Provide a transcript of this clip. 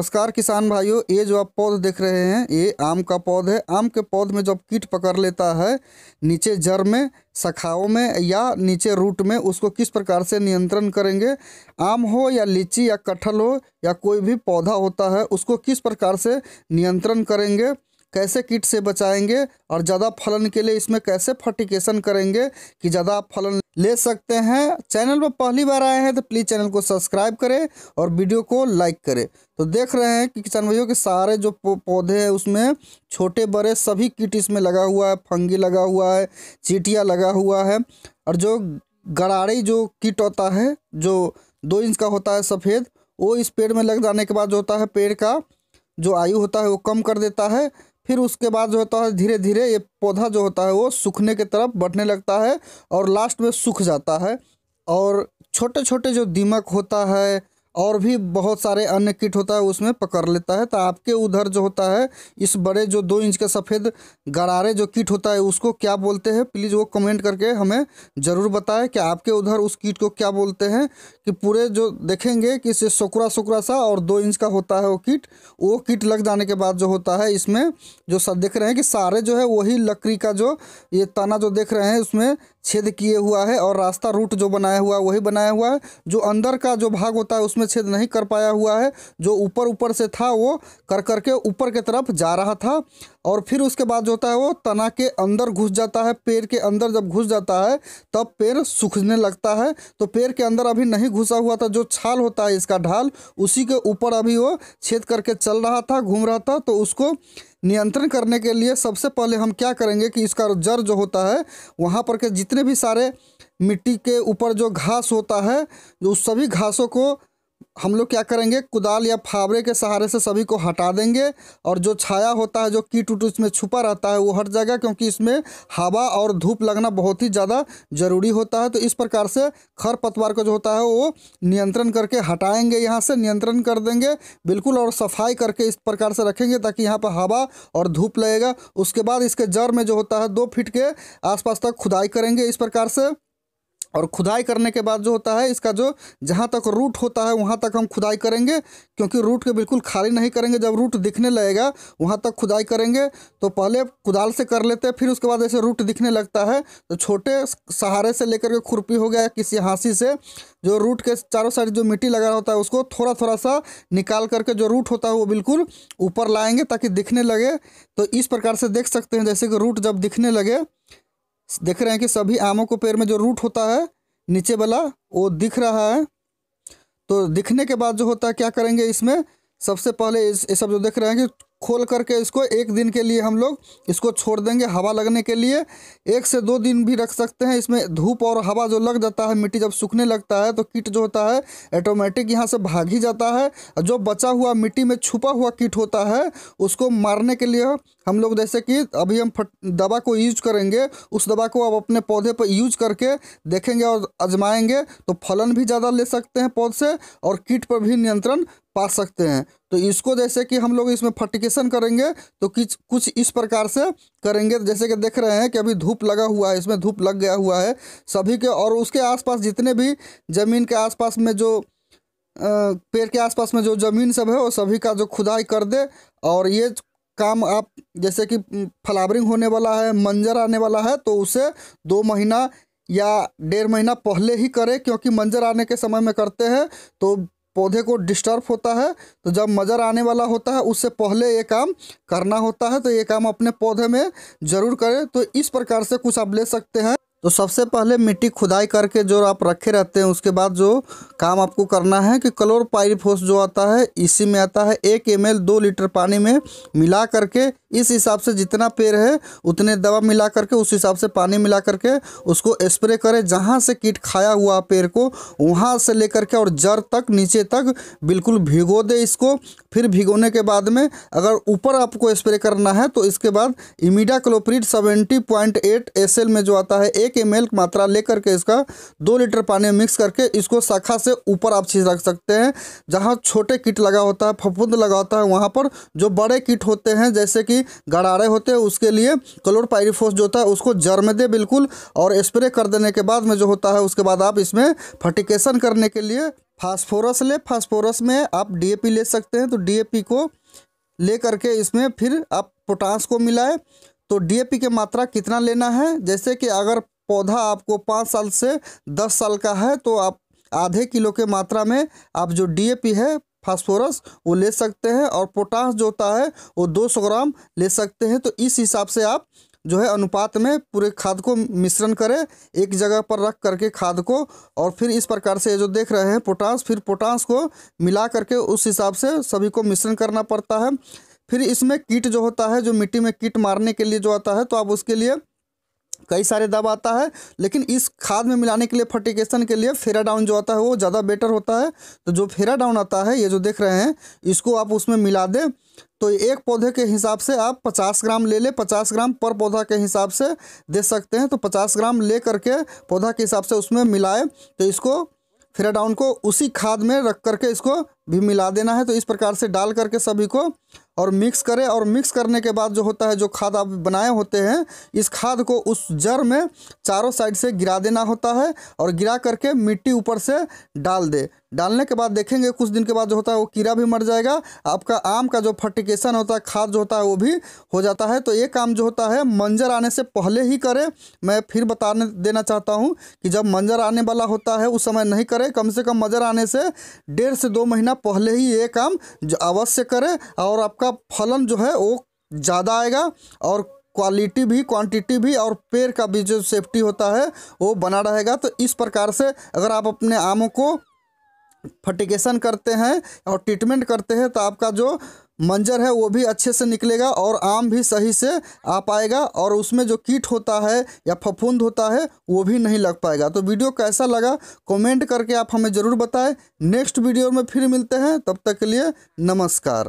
नमस्कार किसान भाइयों ये जो आप पौध देख रहे हैं ये आम का पौध है आम के पौध में जब कीट पकड़ लेता है नीचे जड़ में शाखाओं में या नीचे रूट में उसको किस प्रकार से नियंत्रण करेंगे आम हो या लीची या कटहल हो या कोई भी पौधा होता है उसको किस प्रकार से नियंत्रण करेंगे कैसे कीट से बचाएंगे और ज़्यादा फलन के लिए इसमें कैसे फर्टिकेशन करेंगे कि ज़्यादा आप फलन ले सकते हैं चैनल पर पहली बार आए हैं तो प्लीज़ चैनल को सब्सक्राइब करें और वीडियो को लाइक करें तो देख रहे हैं कि किसान भाइयों के सारे जो पौधे हैं उसमें छोटे बड़े सभी कीट इसमें लगा हुआ है फंगी लगा हुआ है चीटिया लगा हुआ है और जो गड़ाड़ी जो कीट होता है जो दो इंच का होता है सफ़ेद वो इस पेड़ में लग जाने के बाद जो होता है पेड़ का जो आयु होता है वो कम कर देता है फिर उसके बाद जो होता है धीरे धीरे ये पौधा जो होता है वो सूखने की तरफ बढ़ने लगता है और लास्ट में सूख जाता है और छोटे छोटे जो दीमक होता है और भी बहुत सारे अन्य कीट होता है उसमें पकड़ लेता है तो आपके उधर जो होता है इस बड़े जो दो इंच का सफ़ेद गरारे जो कीट होता है उसको क्या बोलते हैं प्लीज़ वो कमेंट करके हमें ज़रूर बताएं कि आपके उधर उस कीट को क्या बोलते हैं कि पूरे जो देखेंगे कि इसे सकुरा सकुरा सा और दो इंच का होता है वो कीट वो कीट लग जाने के बाद जो होता है इसमें जो सब देख रहे हैं कि सारे जो है वही लकड़ी का जो ये तना जो देख रहे हैं उसमें छेद किए हुआ है और रास्ता रूट जो बनाया हुआ है वही बनाया हुआ है जो अंदर का जो भाग होता है उसमें छेद नहीं कर पाया हुआ है जो ऊपर ऊपर से था वो कर कर करके ऊपर के तरफ जा रहा था और फिर उसके बाद जो होता है वो तना के अंदर घुस जाता है पेड़ के अंदर जब घुस जाता है तब पेड़ सूखने लगता है तो पेड़ के अंदर अभी नहीं घुसा हुआ था जो छाल होता है इसका ढाल उसी के ऊपर अभी वो छेद करके चल रहा था घूम रहा था तो उसको नियंत्रण करने के लिए सबसे पहले हम क्या करेंगे कि इसका जड़ जो होता है वहाँ पर के जितने भी सारे मिट्टी के ऊपर जो घास होता है उस सभी घासों को हम लोग क्या करेंगे कुदाल या फावड़े के सहारे से सभी को हटा देंगे और जो छाया होता है जो कीट उट इसमें छुपा रहता है वो हट जाएगा क्योंकि इसमें हवा और धूप लगना बहुत ही ज़्यादा ज़रूरी होता है तो इस प्रकार से खर पतवार का जो होता है वो नियंत्रण करके हटाएंगे यहाँ से नियंत्रण कर देंगे बिल्कुल और सफाई करके इस प्रकार से रखेंगे ताकि यहाँ पर हवा और धूप लगेगा उसके बाद इसके जड़ में जो होता है दो फिट के आसपास तक खुदाई करेंगे इस प्रकार से और खुदाई करने के बाद जो होता है इसका जो जहाँ तक रूट होता है वहाँ तक हम खुदाई करेंगे क्योंकि रूट के बिल्कुल खाली नहीं करेंगे जब रूट दिखने लगेगा वहाँ तक खुदाई करेंगे तो पहले कुदाल से कर लेते हैं फिर उसके बाद ऐसे रूट दिखने लगता है तो छोटे सहारे से लेकर के खुरपी हो गया किसी हाँसी से जो रूट के चारों साइड जो मिट्टी लगा होता है उसको थोड़ा थोड़ा सा निकाल करके जो रूट होता है वो बिल्कुल ऊपर लाएँगे ताकि दिखने लगे तो इस प्रकार से देख सकते हैं जैसे कि रूट जब दिखने लगे देख रहे हैं कि सभी आमों को पेड़ में जो रूट होता है नीचे वाला वो दिख रहा है तो दिखने के बाद जो होता है क्या करेंगे इसमें सबसे पहले इस ये सब जो देख रहे हैं कि खोल करके इसको एक दिन के लिए हम लोग इसको छोड़ देंगे हवा लगने के लिए एक से दो दिन भी रख सकते हैं इसमें धूप और हवा जो लग जाता है मिट्टी जब सूखने लगता है तो कीट जो होता है ऑटोमेटिक यहाँ से भाग ही जाता है जो बचा हुआ मिट्टी में छुपा हुआ कीट होता है उसको मारने के लिए हम लोग जैसे कि अभी हम फट दवा को यूज करेंगे उस दवा को आप अपने पौधे पर यूज करके देखेंगे और आजमाएंगे तो फलन भी ज़्यादा ले सकते हैं पौध से और कीट पर भी नियंत्रण पा सकते हैं तो इसको जैसे कि हम लोग इसमें फर्टिकेशन करेंगे तो किच कुछ इस प्रकार से करेंगे जैसे कि देख रहे हैं कि अभी धूप लगा हुआ है इसमें धूप लग गया हुआ है सभी के और उसके आसपास जितने भी ज़मीन के आसपास में जो पेड़ के आसपास में जो ज़मीन सब है वो सभी का जो खुदाई कर दे और ये काम आप जैसे कि फ्लावरिंग होने वाला है मंजर आने वाला है तो उसे दो महीना या डेढ़ महीना पहले ही करें क्योंकि मंजर आने के समय में करते हैं तो पौधे को डिस्टर्ब होता है तो जब मजर आने वाला होता है उससे पहले ये काम करना होता है तो ये काम अपने पौधे में ज़रूर करें तो इस प्रकार से कुछ आप ले सकते हैं तो सबसे पहले मिट्टी खुदाई करके जो आप रखे रहते हैं उसके बाद जो काम आपको करना है कि क्लोर पाइरिफोस जो आता है इसी में आता है एक एम एल दो लीटर पानी में मिला करके इस हिसाब से जितना पेड़ है उतने दवा मिला करके उस हिसाब से पानी मिला करके उसको स्प्रे करें जहाँ से कीट खाया हुआ पेड़ को वहाँ से लेकर के और जड़ तक नीचे तक बिल्कुल भिगो दे इसको फिर भिगोने के बाद में अगर ऊपर आपको स्प्रे करना है तो इसके बाद imidacloprid seventy point eight S में जो आता है एक एम मात्रा लेकर के इसका दो लीटर पानी मिक्स करके इसको शाखा से ऊपर आप छिड़क सकते हैं जहाँ छोटे कीट लगा होता है फफूंद लगा होता है वहाँ पर जो बड़े कीट होते हैं जैसे कि गड़ारे होते हैं उसके लिए क्लोरपायरीफोस जो होता है उसको जर्म दे बिल्कुल और स्प्रे कर देने के बाद में जो होता है उसके बाद आप इसमें फर्टिकेशन करने के लिए फास्फोरस ले फास्फोरस में आप डीएपी ले सकते हैं तो डीएपी को ले करके इसमें फिर आप पोटास को मिलाए तो डीएपी के मात्रा कितना लेना है जैसे कि अगर पौधा आपको पाँच साल से दस साल का है तो आप आधे किलो के मात्रा में आप जो डीएपी है फास्फोरस वो ले सकते हैं और पोटास जो होता है वो 200 ग्राम ले सकते हैं तो इस हिसाब से आप जो है अनुपात में पूरे खाद को मिश्रण करें एक जगह पर रख करके खाद को और फिर इस प्रकार से ये जो देख रहे हैं पोटास फिर पोटास को मिला करके उस हिसाब से सभी को मिश्रण करना पड़ता है फिर इसमें कीट जो होता है जो मिट्टी में कीट मारने के लिए जो आता है तो आप उसके लिए कई सारे दब आता है लेकिन इस खाद में मिलाने के लिए फर्टिकेशन के लिए फेराडाउन जो आता है वो ज़्यादा बेटर होता है तो जो फेराडाउन आता है ये जो देख रहे हैं इसको आप उसमें मिला दें तो एक पौधे के हिसाब से आप 50 ग्राम ले लें 50 ग्राम पर पौधा के हिसाब से दे सकते हैं तो 50 ग्राम ले करके पौधा के हिसाब से उसमें मिलाए तो इसको फेराडाउन को उसी खाद में रख करके इसको भी मिला देना है तो इस प्रकार से डाल करके सभी को और मिक्स करें और मिक्स करने के बाद जो होता है जो खाद आप बनाए होते हैं इस खाद को उस जड़ में चारों साइड से गिरा देना होता है और गिरा करके मिट्टी ऊपर से डाल दे डालने के बाद देखेंगे कुछ दिन के बाद जो होता है वो कीड़ा भी मर जाएगा आपका आम का जो फर्टिकेशन होता है खाद जो होता है वो भी हो जाता है तो ये काम जो होता है मंजर आने से पहले ही करें मैं फिर बताने देना चाहता हूँ कि जब मंजर आने वाला होता है उस समय नहीं करें कम से कम मंजर आने से डेढ़ से दो महीना पहले ही ये काम अवश्य करें और आपका फलन जो है वो ज़्यादा आएगा और क्वालिटी भी क्वांटिटी भी और पेड़ का भी जो सेफ्टी होता है वो बना रहेगा तो इस प्रकार से अगर आप अपने आमों को फर्टिकेशन करते हैं और ट्रीटमेंट करते हैं तो आपका जो मंजर है वो भी अच्छे से निकलेगा और आम भी सही से आ पाएगा और उसमें जो कीट होता है या फफूंद होता है वो भी नहीं लग पाएगा तो वीडियो कैसा लगा कमेंट करके आप हमें ज़रूर बताएं नेक्स्ट वीडियो में फिर मिलते हैं तब तक के लिए नमस्कार